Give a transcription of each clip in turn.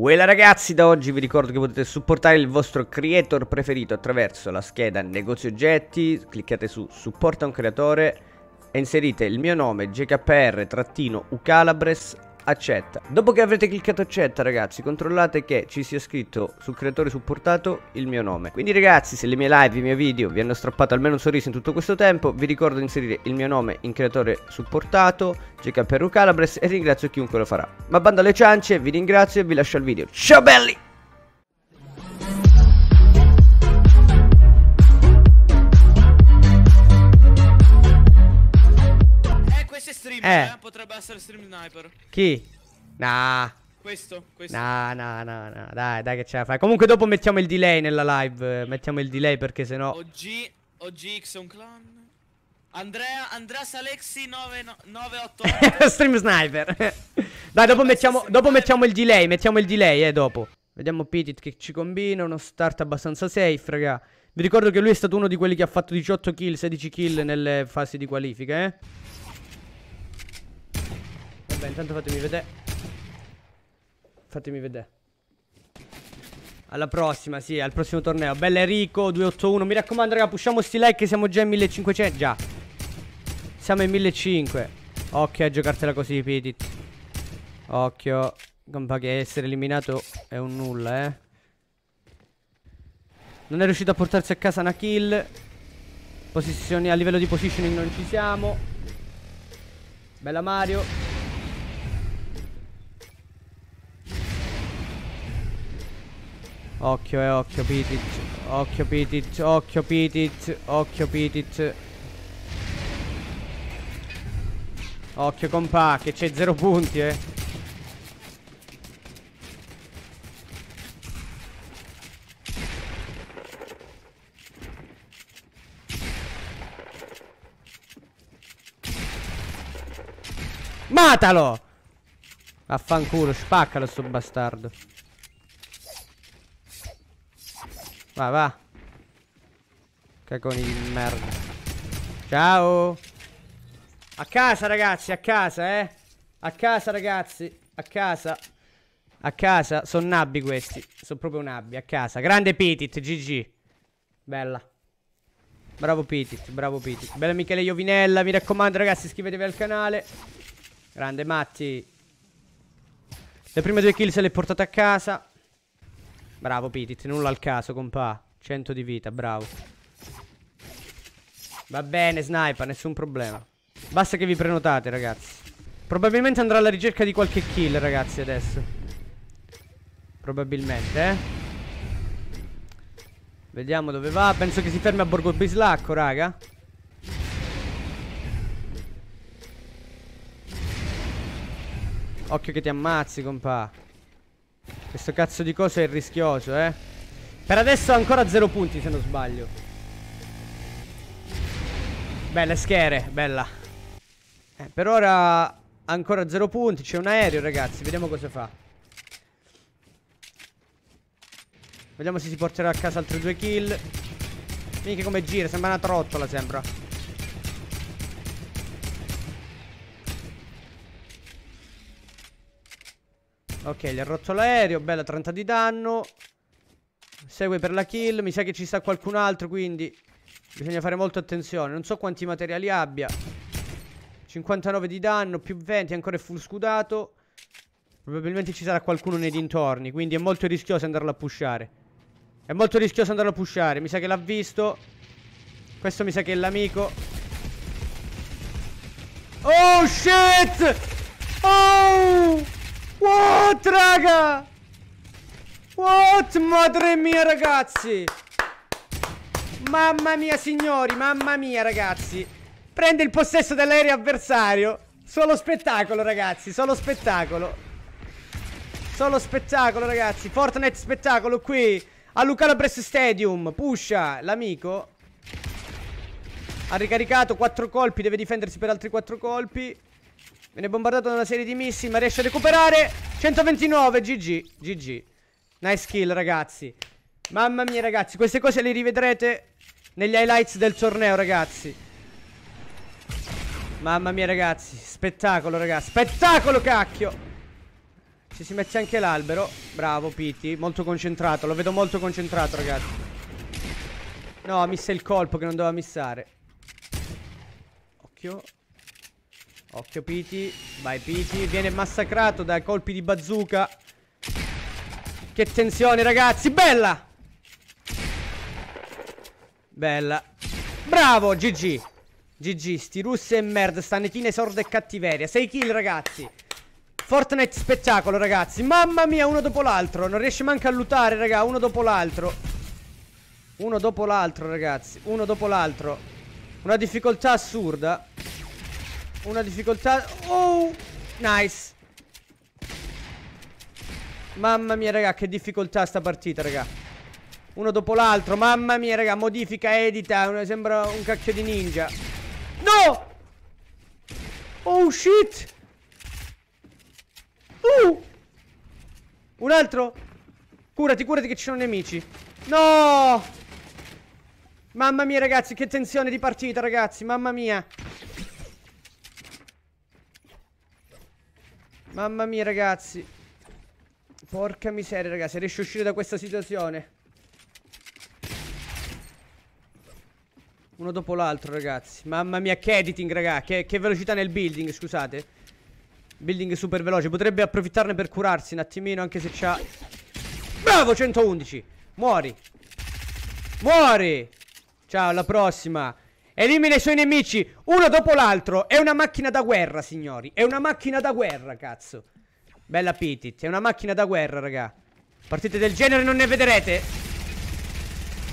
Well ragazzi, da oggi vi ricordo che potete supportare il vostro creator preferito attraverso la scheda negozio oggetti, cliccate su supporta un creatore e inserite il mio nome jkpr-ucalabres accetta. Dopo che avrete cliccato accetta ragazzi controllate che ci sia scritto sul creatore supportato il mio nome. Quindi ragazzi se le mie live, i miei video vi hanno strappato almeno un sorriso in tutto questo tempo vi ricordo di inserire il mio nome in creatore supportato GK Perru Calabres e ringrazio chiunque lo farà. Ma bando alle ciance, vi ringrazio e vi lascio al video. Ciao belli! Eh. Eh. eh. Potrebbe essere Stream Sniper. Chi? Nah. Questo, questo. Nah, nah, nah, nah. Dai, dai che ce la fai. Comunque dopo mettiamo il delay nella live. Mettiamo il delay perché sennò... OG, OGX è un clan. Andrea, Andreas Alexi 988 Stream Sniper Dai dopo mettiamo, dopo mettiamo il delay Mettiamo il delay eh dopo Vediamo Pitit che ci combina Uno start abbastanza safe raga Vi ricordo che lui è stato uno di quelli che ha fatto 18 kill 16 kill nelle fasi di qualifica eh Vabbè intanto fatemi vedere Fatemi vedere alla prossima, sì, al prossimo torneo. Bella Enrico, 281. Mi raccomando, raga, pushiamo sti like, siamo già in 1500. Già. Siamo in 1500. Occhio a giocartela così, Pitit. Occhio. Compa che essere eliminato è un nulla, eh. Non è riuscito a portarsi a casa una kill. Posizioni, a livello di positioning non ci siamo. Bella Mario. Occhio e eh, occhio Pitit. Occhio Pitit, occhio Pitit, occhio Pitit. Occhio compa che c'è zero punti, eh. Matalo! Affanculo, spaccalo sto bastardo. Va, va. Caconi di merda. Ciao! A casa, ragazzi, a casa, eh. A casa, ragazzi, a casa. A casa, sono nabbi questi. Sono proprio nabbi, a casa. Grande Petit, GG. Bella. Bravo Petit, bravo Petit Bella Michele Iovinella, mi raccomando ragazzi, iscrivetevi al canale. Grande Matti. Le prime due kill se le portate a casa. Bravo Petit, nulla al caso, compà. 100 di vita, bravo. Va bene, sniper, nessun problema. Basta che vi prenotate, ragazzi. Probabilmente andrà alla ricerca di qualche kill, ragazzi, adesso. Probabilmente, eh. Vediamo dove va. Penso che si fermi a Borgo Bislacco, raga. Occhio che ti ammazzi, compa. Questo cazzo di coso è rischioso, eh. Per adesso ha ancora zero punti, se non sbaglio. Belle schere, bella. Eh, per ora ancora zero punti. C'è un aereo, ragazzi. Vediamo cosa fa. Vediamo se si porterà a casa altri due kill. Minchia come gira, sembra una trottola, sembra. Ok, gli ha rotto l'aereo, bella 30 di danno. Segue per la kill, mi sa che ci sta qualcun altro, quindi bisogna fare molta attenzione. Non so quanti materiali abbia. 59 di danno, più 20, ancora è full scudato. Probabilmente ci sarà qualcuno nei dintorni, quindi è molto rischioso andarlo a pushare. È molto rischioso andarlo a pushare, mi sa che l'ha visto. Questo mi sa che è l'amico. Oh shit! Oh! What raga? What madre mia ragazzi! Mamma mia signori, mamma mia ragazzi! Prende il possesso dell'aereo avversario. Solo spettacolo, ragazzi. Solo spettacolo. Solo spettacolo, ragazzi. Fortnite spettacolo qui. A Lucano Press Stadium. Pusha l'amico. Ha ricaricato 4 colpi. Deve difendersi per altri 4 colpi. Viene bombardato da una serie di missili, ma riesce a recuperare. 129, GG, GG. Nice kill, ragazzi. Mamma mia, ragazzi, queste cose le rivedrete negli highlights del torneo, ragazzi. Mamma mia ragazzi, spettacolo ragazzi, spettacolo cacchio! Ci si mette anche l'albero, bravo Pitti, molto concentrato, lo vedo molto concentrato ragazzi. No, ha missa il colpo che non doveva missare. Occhio. Occhio Piti, vai Piti, viene massacrato Dai colpi di bazooka. Che tensione ragazzi, bella! Bella. Bravo GG. GG, sti russi e merda, stanetine sorda e cattiveria. 6 kill, ragazzi. Fortnite spettacolo, ragazzi. Mamma mia, uno dopo l'altro. Non riesce manco a lutare, raga, uno dopo l'altro. Uno dopo l'altro, ragazzi. Uno dopo l'altro. Una difficoltà assurda. Una difficoltà... Oh! Nice. Mamma mia, raga, che difficoltà sta partita, raga. Uno dopo l'altro. Mamma mia, raga, modifica, edita. Sembra un cacchio di ninja. No! Oh shit! Uh! Un altro? Curati, curati che ci sono nemici. No! Mamma mia ragazzi, che tensione di partita ragazzi, mamma mia. Mamma mia ragazzi. Porca miseria ragazzi, riesci a uscire da questa situazione. Uno dopo l'altro, ragazzi. Mamma mia, che editing, raga. Che, che velocità nel building, scusate. Building super veloce. Potrebbe approfittarne per curarsi un attimino, anche se c'ha... Bravo, 111. Muori. Muori. Ciao, alla prossima. Elimina i suoi nemici, uno dopo l'altro. È una macchina da guerra, signori. È una macchina da guerra, cazzo. Bella Pitit, è una macchina da guerra, raga. Partite del genere non ne vedrete.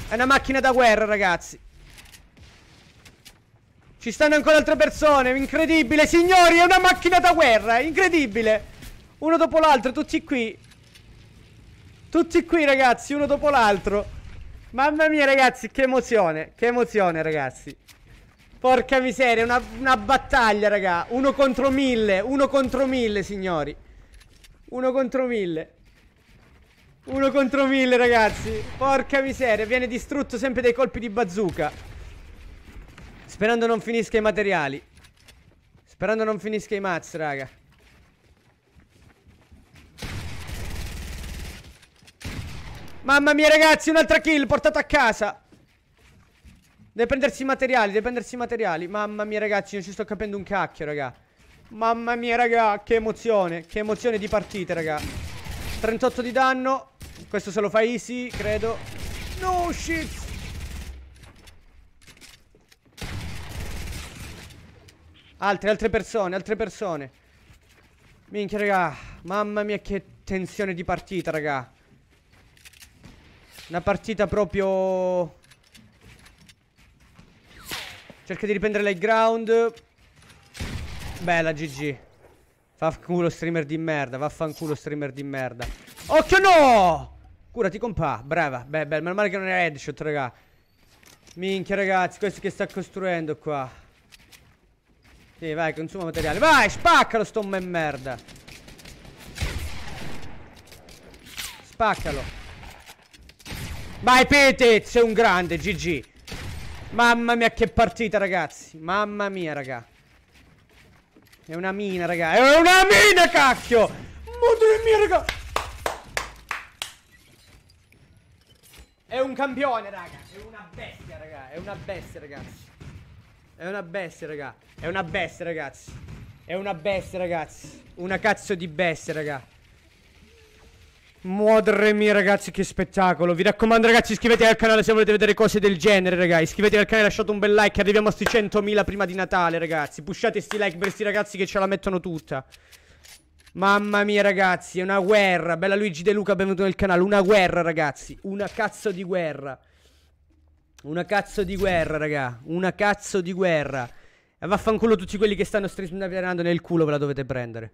È una macchina da guerra, ragazzi. Ci stanno ancora altre persone, incredibile Signori, è una macchina da guerra, incredibile Uno dopo l'altro, tutti qui Tutti qui ragazzi, uno dopo l'altro Mamma mia ragazzi, che emozione Che emozione ragazzi Porca miseria, una, una battaglia raga Uno contro mille, uno contro mille signori Uno contro mille Uno contro mille ragazzi Porca miseria, viene distrutto sempre dai colpi di bazooka Sperando non finisca i materiali. Sperando non finisca i mazzi, raga. Mamma mia, ragazzi, un'altra kill portata a casa. Deve prendersi i materiali, deve prendersi i materiali. Mamma mia, ragazzi, non ci sto capendo un cacchio, raga. Mamma mia, raga, che emozione. Che emozione di partita, raga. 38 di danno. Questo se lo fa easy, credo. No, shit. Altre, altre persone, altre persone. Minchia, raga. Mamma mia, che tensione di partita, raga. Una partita proprio... Cerca di riprendere l'high ground. Bella, GG. Vaffanculo streamer di merda, vaffanculo streamer di merda. Occhio no! Curati compà, brava, beh, beh, meno male che non è headshot, raga. Minchia, ragazzi, questo che sta costruendo qua. Sì, vai, consuma materiale. Vai, spaccalo sto me merda. Spaccalo. Vai, Pete, sei un grande, GG. Mamma mia, che partita, ragazzi. Mamma mia, raga. È una mina, raga. È una mina, cacchio. Madre mia, raga. È un campione, raga. È una bestia, raga. È una bestia, ragazzi. È una bestia, raga. È una bestia, ragazzi. È una bestia, ragazzi. Una cazzo di bestia, raga. Madre mia ragazzi che spettacolo Vi raccomando ragazzi iscrivetevi al canale se volete vedere cose del genere ragazzi Iscrivetevi al canale lasciate un bel like Arriviamo a sti 100.000 prima di Natale ragazzi Pushate sti like per sti ragazzi che ce la mettono tutta Mamma mia ragazzi è una guerra Bella Luigi De Luca benvenuto nel canale Una guerra ragazzi Una cazzo di guerra una cazzo di guerra, raga. Una cazzo di guerra. E vaffanculo tutti quelli che stanno stream sniperando nel culo ve la dovete prendere.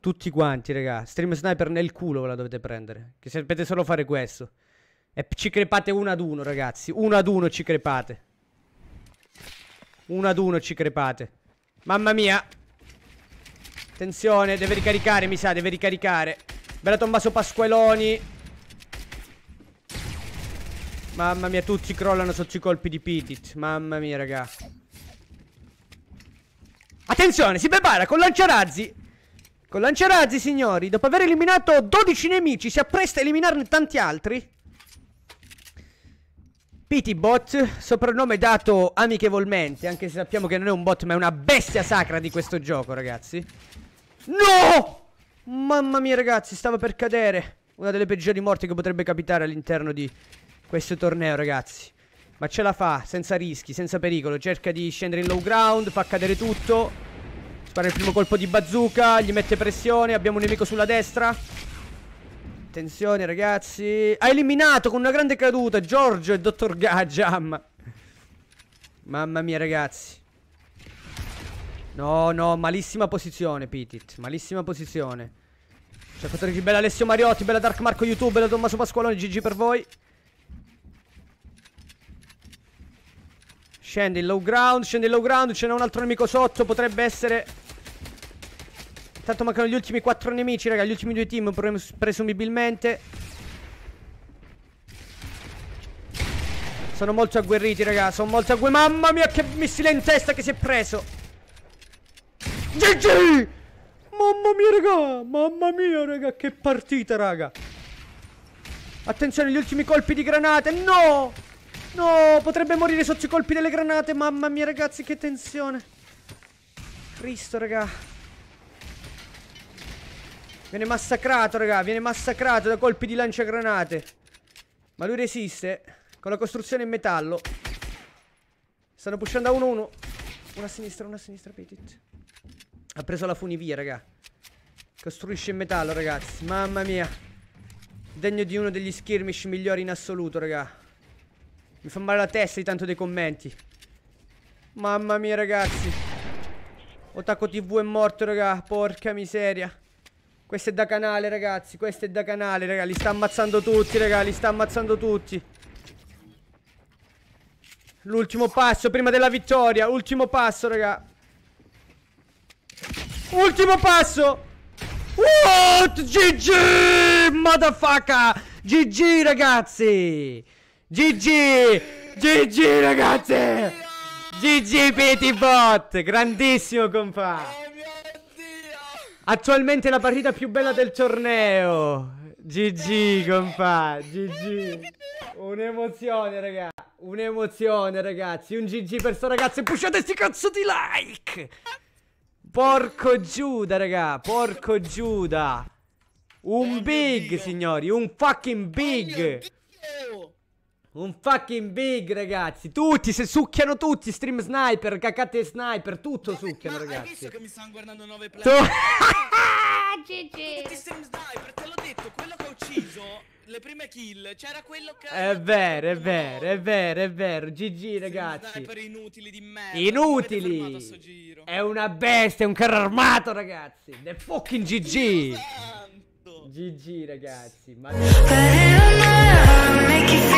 Tutti quanti, raga. Stream sniper nel culo ve la dovete prendere. Che sapete solo fare questo. E ci crepate uno ad uno, ragazzi. Uno ad uno ci crepate. Uno ad uno ci crepate. Mamma mia. Attenzione, deve ricaricare, mi sa, deve ricaricare. Bella tomba su Pasqualoni. Mamma mia, tutti crollano sotto i colpi di Pitit. Mamma mia, raga. Attenzione, si prepara con lanciarazzi. Con lanciarazzi, signori. Dopo aver eliminato 12 nemici, si appresta a eliminarne tanti altri. Pitibot, soprannome dato amichevolmente, anche se sappiamo che non è un bot, ma è una bestia sacra di questo gioco, ragazzi. No! Mamma mia, ragazzi, stava per cadere. Una delle peggiori morti che potrebbe capitare all'interno di questo torneo, ragazzi. Ma ce la fa, senza rischi, senza pericolo. Cerca di scendere in low ground, fa cadere tutto. Spara il primo colpo di bazooka, gli mette pressione. Abbiamo un nemico sulla destra. Attenzione, ragazzi. Ha eliminato con una grande caduta Giorgio e Dottor Gajam. Mamma mia, ragazzi. No, no, malissima posizione, Pitit. Malissima posizione. Ciao a tutti, bella Alessio Mariotti, bella Dark Marco YouTube, bella Tommaso Pasqualone, GG per voi. Scende il low ground, scende il low ground, ce n'è un altro nemico sotto, potrebbe essere... Intanto mancano gli ultimi quattro nemici, raga, gli ultimi due team, presumibilmente. Sono molto agguerriti, raga, sono molto agguerriti. Mamma mia, che missile in testa che si è preso! GG! Mamma mia, raga, mamma mia, raga, che partita, raga! Attenzione, gli ultimi colpi di granate, no! No, potrebbe morire sotto i colpi delle granate. Mamma mia, ragazzi, che tensione. Cristo, raga. Viene massacrato, raga. Viene massacrato da colpi di lanciagranate. Ma lui resiste. Con la costruzione in metallo. Stanno pushando a 1-1. Una a sinistra, una a sinistra, Petit. Ha preso la funivia, raga. Costruisce in metallo, ragazzi. Mamma mia. Degno di uno degli skirmish migliori in assoluto, raga. Mi fa male la testa di tanto dei commenti. Mamma mia, ragazzi. Otaco TV è morto, raga. Porca miseria. Questo è da canale, ragazzi. Questo è da canale, raga. Li sta ammazzando tutti, raga. Li sta ammazzando tutti. L'ultimo passo prima della vittoria. Ultimo passo, raga. Ultimo passo. What? GG! Motherfucker! GG, ragazzi! GG! GG ragazze! GG Petibot! Grandissimo compa! Attualmente la partita più bella del torneo! GG compa! GG! Un'emozione raga! Un'emozione ragazzi! Un GG per sto ragazzo e pushate sti cazzo di like! Porco Giuda raga! Porco Giuda! Un big signori! Un fucking big! Un fucking big, ragazzi. Tutti, se succhiano tutti, stream sniper, cacate sniper, tutto succhiano, ma Hai visto che mi stanno guardando 9 player? Tu... GG. stream sniper, te l'ho detto, quello che ho ucciso le prime kill, c'era quello che È vero, è vero, è vero, è vero. GG, ragazzi. Sniper inutili di merda. Inutili. È una bestia, è un carro armato, ragazzi. The fucking GG. GG, ragazzi. Ma